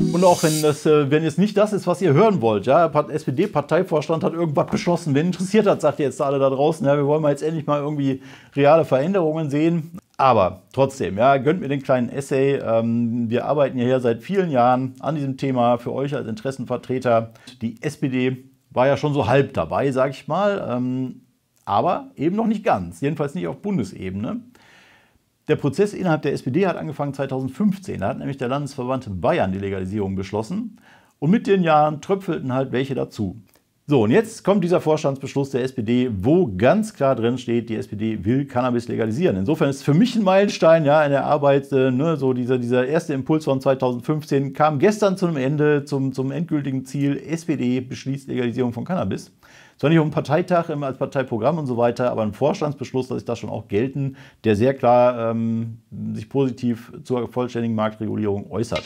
Und auch wenn äh, es wenn jetzt nicht das ist, was ihr hören wollt, ja, SPD-Parteivorstand hat irgendwas beschlossen. Wen interessiert hat, sagt ihr jetzt alle da draußen, ja, wir wollen mal jetzt endlich mal irgendwie reale Veränderungen sehen. Aber trotzdem, ja, gönnt mir den kleinen Essay. Ähm, wir arbeiten ja hier seit vielen Jahren an diesem Thema für euch als Interessenvertreter. Die SPD war ja schon so halb dabei, sag ich mal, ähm, aber eben noch nicht ganz, jedenfalls nicht auf Bundesebene. Der Prozess innerhalb der SPD hat angefangen 2015. Da hat nämlich der Landesverband Bayern die Legalisierung beschlossen. Und mit den Jahren tröpfelten halt welche dazu. So, und jetzt kommt dieser Vorstandsbeschluss der SPD, wo ganz klar drin steht, die SPD will Cannabis legalisieren. Insofern ist es für mich ein Meilenstein ja, in der Arbeit, äh, ne, so dieser, dieser erste Impuls von 2015 kam gestern zu einem Ende, zum, zum endgültigen Ziel, SPD beschließt Legalisierung von Cannabis. Zwar nicht um Parteitag immer als Parteiprogramm und so weiter, aber ein Vorstandsbeschluss lasse ich da schon auch gelten, der sehr klar ähm, sich positiv zur vollständigen Marktregulierung äußert.